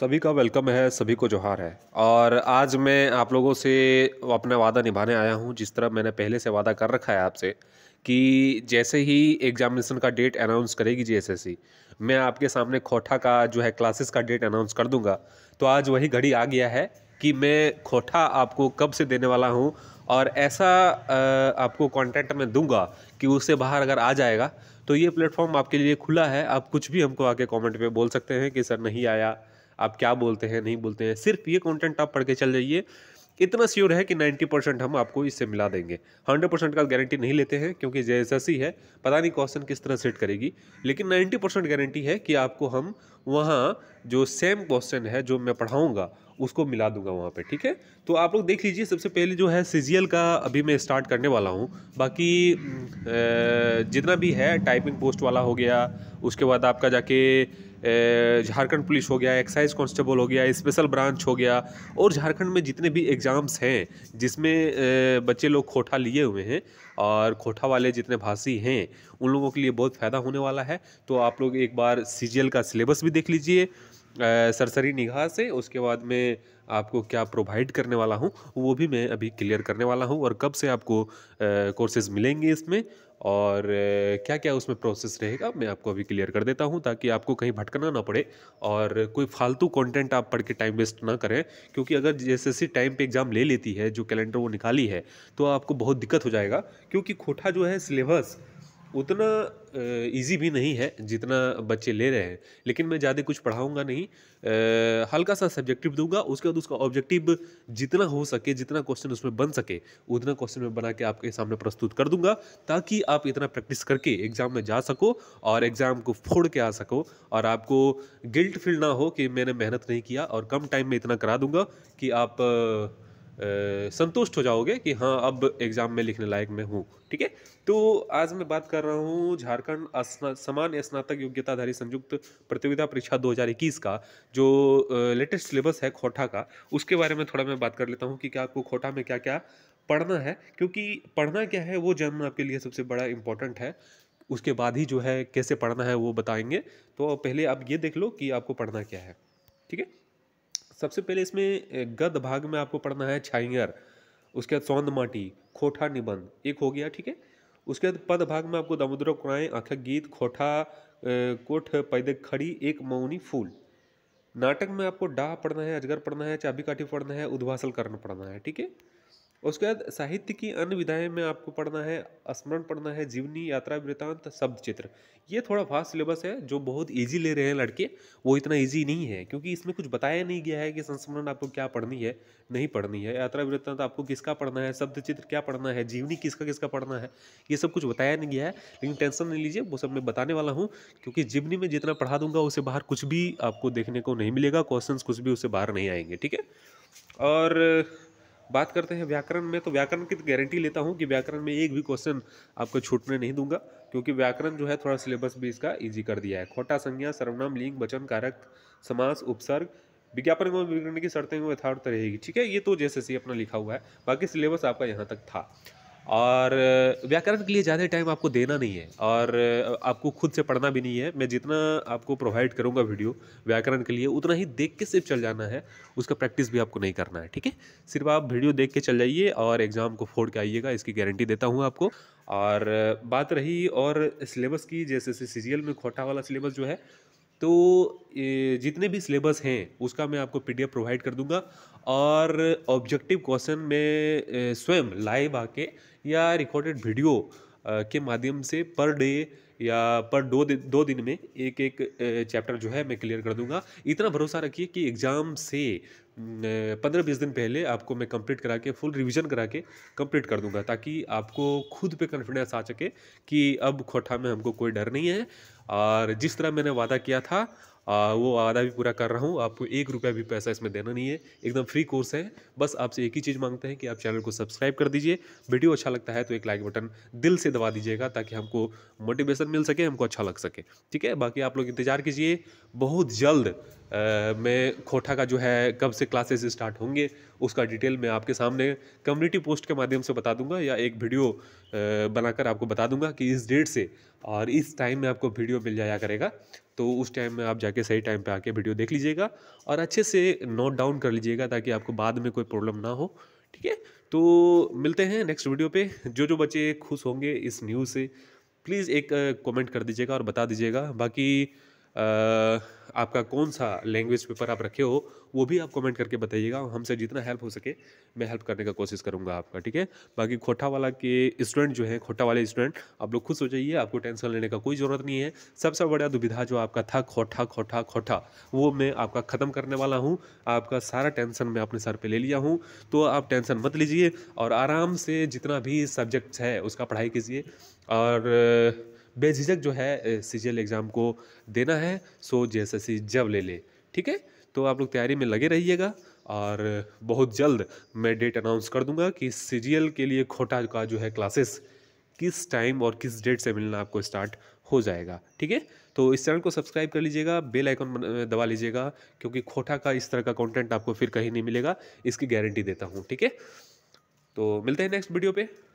सभी का वेलकम है सभी को जोहार है और आज मैं आप लोगों से अपना वादा निभाने आया हूँ जिस तरह मैंने पहले से वादा कर रखा है आपसे कि जैसे ही एग्जामिनेशन का डेट अनाउंस करेगी जीएसएससी मैं आपके सामने खोठा का जो है क्लासेस का डेट अनाउंस कर दूंगा तो आज वही घड़ी आ गया है कि मैं खोठा आपको कब से देने वाला हूँ और ऐसा आपको कॉन्टेंट मैं दूंगा कि उससे बाहर अगर आ जाएगा तो ये प्लेटफॉर्म आपके लिए खुला है आप कुछ भी हमको आके कमेंट पे बोल सकते हैं कि सर नहीं आया आप क्या बोलते हैं नहीं बोलते हैं सिर्फ ये कॉन्टेंट आप पढ़ के चल जाइए इतना श्योर है कि 90 परसेंट हम आपको इससे मिला देंगे 100 परसेंट का गारंटी नहीं लेते हैं क्योंकि जे है पता नहीं क्वेश्चन किस तरह सेट करेगी लेकिन 90 परसेंट गारंटी है कि आपको हम वहाँ जो सेम क्वेश्चन है जो मैं पढ़ाऊँगा उसको मिला दूंगा वहाँ पे ठीक है तो आप लोग देख लीजिए सबसे पहले जो है सीजियल का अभी मैं स्टार्ट करने वाला हूँ बाकी जितना भी है टाइपिंग पोस्ट वाला हो गया उसके बाद आपका जाके झारखंड पुलिस हो गया एक्साइज कांस्टेबल हो गया स्पेशल ब्रांच हो गया और झारखंड में जितने भी एग्ज़ाम्स हैं जिसमें बच्चे लोग खोठा लिए हुए हैं और खोठा वाले जितने भाषी हैं उन लोगों के लिए बहुत फ़ायदा होने वाला है तो आप लोग एक बार सी का सिलेबस भी देख लीजिए सरसरी निगाह से उसके बाद में आपको क्या प्रोवाइड करने वाला हूँ वो भी मैं अभी क्लियर करने वाला हूँ और कब से आपको कोर्सेज़ मिलेंगे इसमें और क्या क्या उसमें प्रोसेस रहेगा मैं आपको अभी क्लियर कर देता हूँ ताकि आपको कहीं भटकना ना पड़े और कोई फालतू कंटेंट आप पढ़ के टाइम वेस्ट ना करें क्योंकि अगर जैसे टाइम पे एग्ज़ाम ले लेती है जो कैलेंडर वो निकाली है तो आपको बहुत दिक्कत हो जाएगा क्योंकि खोटा जो है सिलेबस उतना इजी भी नहीं है जितना बच्चे ले रहे हैं लेकिन मैं ज़्यादा कुछ पढ़ाऊँगा नहीं आ, हल्का सा सब्जेक्टिव दूंगा उसके बाद उसका ऑब्जेक्टिव जितना हो सके जितना क्वेश्चन उसमें बन सके उतना क्वेश्चन में बना के आपके सामने प्रस्तुत कर दूंगा ताकि आप इतना प्रैक्टिस करके एग्ज़ाम में जा सको और एग्ज़ाम को फोड़ के आ सको और आपको गिल्ट फील ना हो कि मैंने मेहनत नहीं किया और कम टाइम में इतना करा दूंगा कि आप संतुष्ट हो जाओगे कि हाँ अब एग्ज़ाम में लिखने लायक मैं हूँ ठीक है तो आज मैं बात कर रहा हूँ झारखंड समान स्नातक योग्यताधारी संयुक्त प्रतियोगिता परीक्षा 2021 का जो लेटेस्ट सिलेबस है खोटा का उसके बारे में थोड़ा मैं बात कर लेता हूँ कि क्या आपको खोटा में क्या क्या पढ़ना है क्योंकि पढ़ना क्या है वो जानना आपके लिए सबसे बड़ा इम्पोर्टेंट है उसके बाद ही जो है कैसे पढ़ना है वो बताएंगे तो पहले आप ये देख लो कि आपको पढ़ना क्या है ठीक है सबसे पहले इसमें गद भाग में आपको पढ़ना है छाइंगर उसके बाद सौंद माटी खोठा निबंध एक हो गया ठीक है उसके बाद पद भाग में आपको दामोदर कुराएँ आखा गीत खोठा कोठ पैदे खड़ी एक मौनी फूल नाटक में आपको डा पढ़ना है अजगर पढ़ना है चाबी काठी पढ़ना है उद्भासल करना पढ़ना है ठीक है उसके बाद साहित्य की अन्य विधाएं में आपको पढ़ना है स्मरण पढ़ना है जीवनी यात्रा वृत्तांत शब्द चित्र ये थोड़ा फास्ट सिलेबस है जो बहुत इजी ले रहे हैं लड़के वो इतना इजी नहीं है क्योंकि इसमें कुछ बताया नहीं गया है कि संस्मरण आपको क्या पढ़नी है नहीं पढ़नी है यात्रा वृत्तांत आपको किसका पढ़ना है शब्द चित्र क्या पढ़ना है जीवनी किसका किसका पढ़ना है ये सब कुछ बताया नहीं गया है लेकिन टेंशन नहीं लीजिए वो सब मैं बताने वाला हूँ क्योंकि जीवनी में जितना पढ़ा दूंगा उसे बाहर कुछ भी आपको देखने को नहीं मिलेगा क्वेश्चन कुछ भी उससे बाहर नहीं आएंगे ठीक है और बात करते हैं व्याकरण में तो व्याकरण की गारंटी लेता हूँ कि व्याकरण में एक भी क्वेश्चन आपको छूटने नहीं दूंगा क्योंकि व्याकरण जो है थोड़ा सिलेबस भी इसका ईजी कर दिया है खोटा संज्ञा सर्वनाम लिंग वचन कारक समास उपसर्ग विज्ञापन विवरण की शर्तें यथार्थ रहेगी ठीक है ये तो जैसे सी अपना लिखा हुआ है बाकी सिलेबस आपका यहाँ तक था और व्याकरण के लिए ज़्यादा टाइम आपको देना नहीं है और आपको खुद से पढ़ना भी नहीं है मैं जितना आपको प्रोवाइड करूँगा वीडियो व्याकरण के लिए उतना ही देख के सिर्फ चल जाना है उसका प्रैक्टिस भी आपको नहीं करना है ठीक है सिर्फ आप वीडियो देख के चल जाइए और एग्ज़ाम को फोड़ के आइएगा इसकी गारंटी देता हूँ आपको और बात रही और सिलेबस की जैसे सी में खोटा वाला सिलेबस जो है तो जितने भी सिलेबस हैं उसका मैं आपको पीडीएफ प्रोवाइड कर दूंगा और ऑब्जेक्टिव क्वेश्चन में स्वयं लाइव आके या रिकॉर्डेड वीडियो के माध्यम से पर डे या पर दो दिन दो दिन में एक एक चैप्टर जो है मैं क्लियर कर दूंगा इतना भरोसा रखिए कि एग्ज़ाम से पंद्रह बीस दिन पहले आपको मैं कंप्लीट करा के फुल रिवीजन करा के कंप्लीट कर दूंगा ताकि आपको खुद पे कॉन्फिडेंस आ सके कि अब खोठा में हमको कोई डर नहीं है और जिस तरह मैंने वादा किया था आ, वो वादा भी पूरा कर रहा हूँ आपको एक रुपया भी पैसा इसमें देना नहीं है एकदम फ्री कोर्स है बस आपसे एक ही चीज़ मांगते हैं कि आप चैनल को सब्सक्राइब कर दीजिए वीडियो अच्छा लगता है तो एक लाइक बटन दिल से दबा दीजिएगा ताकि हमको मोटिवेशन मिल सके हमको अच्छा लग सके ठीक है बाकी आप लोग इंतज़ार कीजिए बहुत जल्द मैं खोठा का जो है कब से क्लासेस स्टार्ट होंगे उसका डिटेल मैं आपके सामने कम्युनिटी पोस्ट के माध्यम से बता दूंगा या एक वीडियो बनाकर आपको बता दूंगा कि इस डेट से और इस टाइम में आपको वीडियो मिल जाया करेगा तो उस टाइम में आप जाके सही टाइम पे आके वीडियो देख लीजिएगा और अच्छे से नोट डाउन कर लीजिएगा ताकि आपको बाद में कोई प्रॉब्लम ना हो ठीक है तो मिलते हैं नेक्स्ट वीडियो पे जो जो बच्चे खुश होंगे इस न्यूज़ से प्लीज़ एक कमेंट कर दीजिएगा और बता दीजिएगा बाकी आपका कौन सा लैंग्वेज पेपर आप रखे हो वो भी आप कमेंट करके बताइएगा हमसे जितना हेल्प हो सके मैं हेल्प करने का कोशिश करूँगा आपका ठीक है बाकी खोटा वाला के स्टूडेंट जो है खोटा वाले स्टूडेंट आप लोग खुश हो जाइए आपको टेंशन लेने का कोई ज़रूरत नहीं है सबसे बड़ा दुविधा जो आपका था खोटा खोटा खोटा वो मैं आपका ख़त्म करने वाला हूँ आपका सारा टेंशन मैं अपने सर पर ले लिया हूँ तो आप टेंशन मत लीजिए और आराम से जितना भी सब्जेक्ट्स है उसका पढ़ाई कीजिए और बेझिझक जो है सीजीएल एग्ज़ाम को देना है सो जे जब ले ले ठीक है तो आप लोग तैयारी में लगे रहिएगा और बहुत जल्द मैं डेट अनाउंस कर दूंगा कि सीजीएल के लिए खोटा का जो है क्लासेस किस टाइम और किस डेट से मिलना आपको स्टार्ट हो जाएगा ठीक है तो इस चैनल को सब्सक्राइब कर लीजिएगा बेल आइकन दबा लीजिएगा क्योंकि खोटा का इस तरह का कंटेंट आपको फिर कहीं नहीं मिलेगा इसकी गारंटी देता हूँ ठीक है तो मिलते हैं नेक्स्ट वीडियो पे